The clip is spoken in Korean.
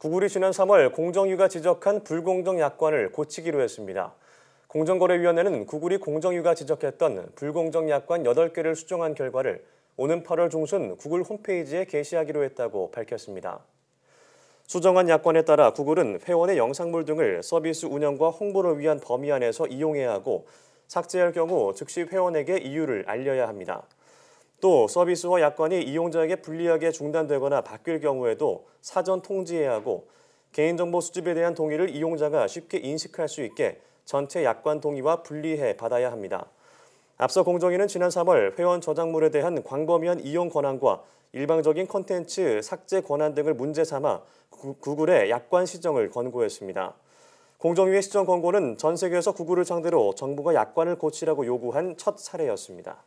구글이 지난 3월 공정위가 지적한 불공정 약관을 고치기로 했습니다. 공정거래위원회는 구글이 공정위가 지적했던 불공정 약관 8개를 수정한 결과를 오는 8월 중순 구글 홈페이지에 게시하기로 했다고 밝혔습니다. 수정한 약관에 따라 구글은 회원의 영상물 등을 서비스 운영과 홍보를 위한 범위 안에서 이용해야 하고 삭제할 경우 즉시 회원에게 이유를 알려야 합니다. 또 서비스와 약관이 이용자에게 불리하게 중단되거나 바뀔 경우에도 사전 통지해야 하고 개인정보 수집에 대한 동의를 이용자가 쉽게 인식할 수 있게 전체 약관 동의와 분리해 받아야 합니다. 앞서 공정위는 지난 3월 회원 저작물에 대한 광범위한 이용 권한과 일방적인 콘텐츠 삭제 권한 등을 문제 삼아 구글에 약관 시정을 권고했습니다. 공정위의 시정 권고는 전 세계에서 구글을 상대로 정부가 약관을 고치라고 요구한 첫 사례였습니다.